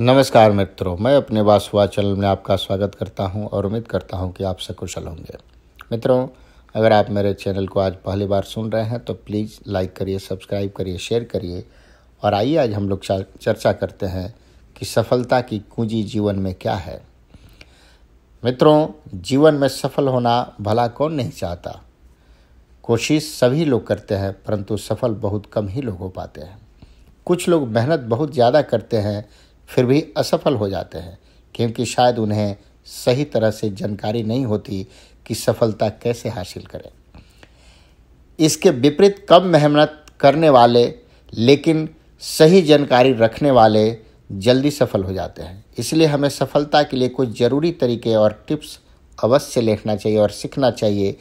नमस्कार मित्रों मैं अपने वासुआ चैनल में आपका स्वागत करता हूं और उम्मीद करता हूं कि आप कुशल होंगे मित्रों अगर आप मेरे चैनल को आज पहली बार सुन रहे हैं तो प्लीज़ लाइक करिए सब्सक्राइब करिए शेयर करिए और आइए आज हम लोग चर्चा करते हैं कि सफलता की कुंजी जीवन में क्या है मित्रों जीवन में सफल होना भला कौन नहीं चाहता कोशिश सभी लोग करते हैं परंतु सफल बहुत कम ही लोग हो पाते हैं कुछ लोग मेहनत बहुत ज़्यादा करते हैं फिर भी असफल हो जाते हैं क्योंकि शायद उन्हें सही तरह से जानकारी नहीं होती कि सफलता कैसे हासिल करें इसके विपरीत कम मेहनत करने वाले लेकिन सही जानकारी रखने वाले जल्दी सफल हो जाते हैं इसलिए हमें सफलता के लिए कुछ ज़रूरी तरीके और टिप्स अवश्य लिखना चाहिए और सीखना चाहिए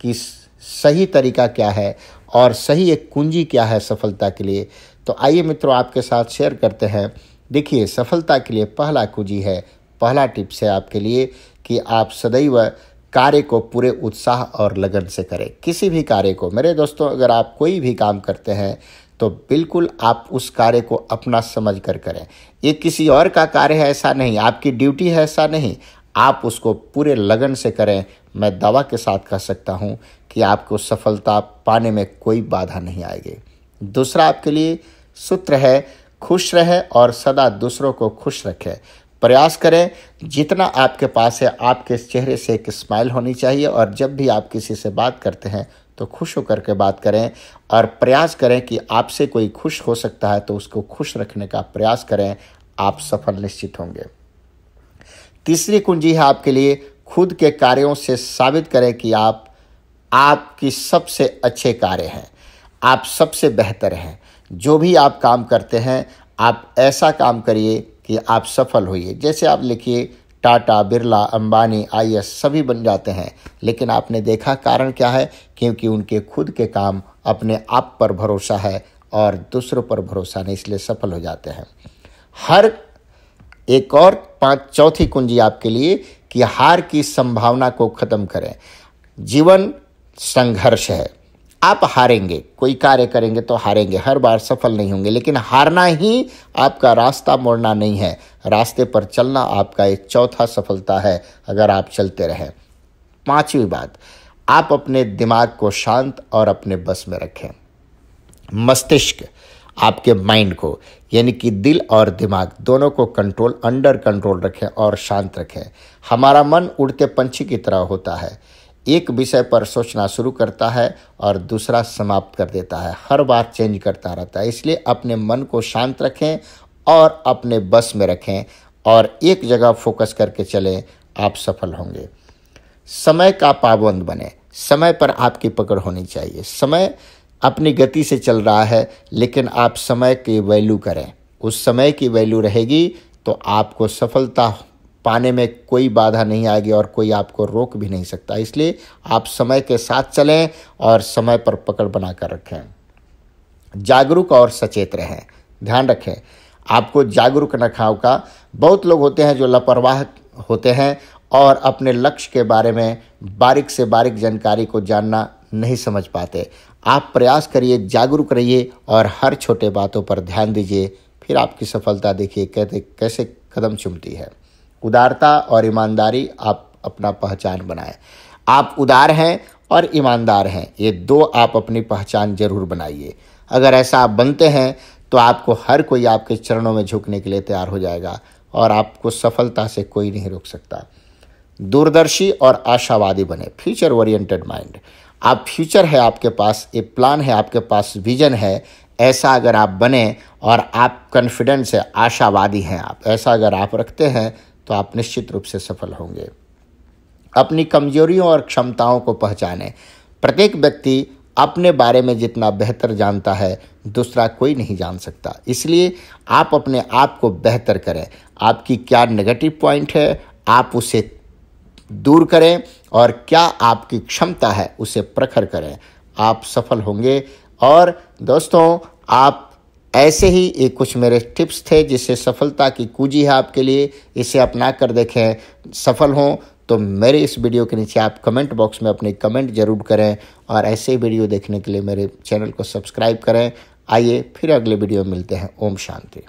कि सही तरीका क्या है और सही एक कुंजी क्या है सफलता के लिए तो आइए मित्रों आपके साथ शेयर करते हैं देखिए सफलता के लिए पहला कुजी है पहला टिप्स है आपके लिए कि आप सदैव कार्य को पूरे उत्साह और लगन से करें किसी भी कार्य को मेरे दोस्तों अगर आप कोई भी काम करते हैं तो बिल्कुल आप उस कार्य को अपना समझ कर करें ये किसी और का कार्य है ऐसा नहीं आपकी ड्यूटी है ऐसा नहीं आप उसको पूरे लगन से करें मैं दावा के साथ कह सकता हूँ कि आपको सफलता पाने में कोई बाधा नहीं आएगी दूसरा आपके लिए सूत्र है खुश रहे और सदा दूसरों को खुश रखें प्रयास करें जितना आपके पास है आपके चेहरे से एक स्माइल होनी चाहिए और जब भी आप किसी से बात करते हैं तो खुश होकर के बात करें और प्रयास करें कि आपसे कोई खुश हो सकता है तो उसको खुश रखने का प्रयास करें आप सफल निश्चित होंगे तीसरी कुंजी है आपके लिए खुद के कार्यों से साबित करें कि आप आपकी सबसे अच्छे कार्य हैं आप सबसे बेहतर हैं जो भी आप काम करते हैं आप ऐसा काम करिए कि आप सफल होइए जैसे आप लिखिए टाटा बिरला अंबानी आई सभी बन जाते हैं लेकिन आपने देखा कारण क्या है क्योंकि उनके खुद के काम अपने आप पर भरोसा है और दूसरों पर भरोसा नहीं इसलिए सफल हो जाते हैं हर एक और पांच चौथी कुंजी आपके लिए कि हार की संभावना को ख़त्म करें जीवन संघर्ष है आप हारेंगे कोई कार्य करेंगे तो हारेंगे हर बार सफल नहीं होंगे लेकिन हारना ही आपका रास्ता मोड़ना नहीं है रास्ते पर चलना आपका एक चौथा सफलता है अगर आप चलते रहें पांचवी बात आप अपने दिमाग को शांत और अपने बस में रखें मस्तिष्क आपके माइंड को यानी कि दिल और दिमाग दोनों को कंट्रोल अंडर कंट्रोल रखें और शांत रखें हमारा मन उड़ते पंछी की तरह होता है एक विषय पर सोचना शुरू करता है और दूसरा समाप्त कर देता है हर बार चेंज करता रहता है इसलिए अपने मन को शांत रखें और अपने बस में रखें और एक जगह फोकस करके चलें आप सफल होंगे समय का पाबंद बने समय पर आपकी पकड़ होनी चाहिए समय अपनी गति से चल रहा है लेकिन आप समय की वैल्यू करें उस समय की वैल्यू रहेगी तो आपको सफलता पाने में कोई बाधा नहीं आएगी और कोई आपको रोक भी नहीं सकता इसलिए आप समय के साथ चलें और समय पर पकड़ बनाकर रखें जागरूक और सचेत रहें ध्यान रखें आपको जागरूक न खाओ का बहुत लोग होते हैं जो लापरवाह होते हैं और अपने लक्ष्य के बारे में बारीक से बारीक जानकारी को जानना नहीं समझ पाते आप प्रयास करिए जागरूक रहिए और हर छोटे बातों पर ध्यान दीजिए फिर आपकी सफलता देखिए कहते कैसे कदम चुमती है उदारता और ईमानदारी आप अपना पहचान बनाएं आप उदार हैं और ईमानदार हैं ये दो आप अपनी पहचान जरूर बनाइए अगर ऐसा आप बनते हैं तो आपको हर कोई आपके चरणों में झुकने के लिए तैयार हो जाएगा और आपको सफलता से कोई नहीं रोक सकता दूरदर्शी और आशावादी बने फ्यूचर ओरिएंटेड माइंड आप फ्यूचर है आपके पास एक प्लान है आपके पास विजन है ऐसा अगर आप बने और आप कॉन्फिडेंस है आशावादी हैं आप ऐसा अगर आप रखते हैं तो आप निश्चित रूप से सफल होंगे अपनी कमजोरियों और क्षमताओं को पहचानें प्रत्येक व्यक्ति अपने बारे में जितना बेहतर जानता है दूसरा कोई नहीं जान सकता इसलिए आप अपने आप को बेहतर करें आपकी क्या नेगेटिव पॉइंट है आप उसे दूर करें और क्या आपकी क्षमता है उसे प्रखर करें आप सफल होंगे और दोस्तों आप ऐसे ही ये कुछ मेरे टिप्स थे जिससे सफलता की कूजी है आपके लिए इसे अपना कर देखें सफल हों तो मेरे इस वीडियो के नीचे आप कमेंट बॉक्स में अपने कमेंट जरूर करें और ऐसे वीडियो देखने के लिए मेरे चैनल को सब्सक्राइब करें आइए फिर अगले वीडियो में मिलते हैं ओम शांति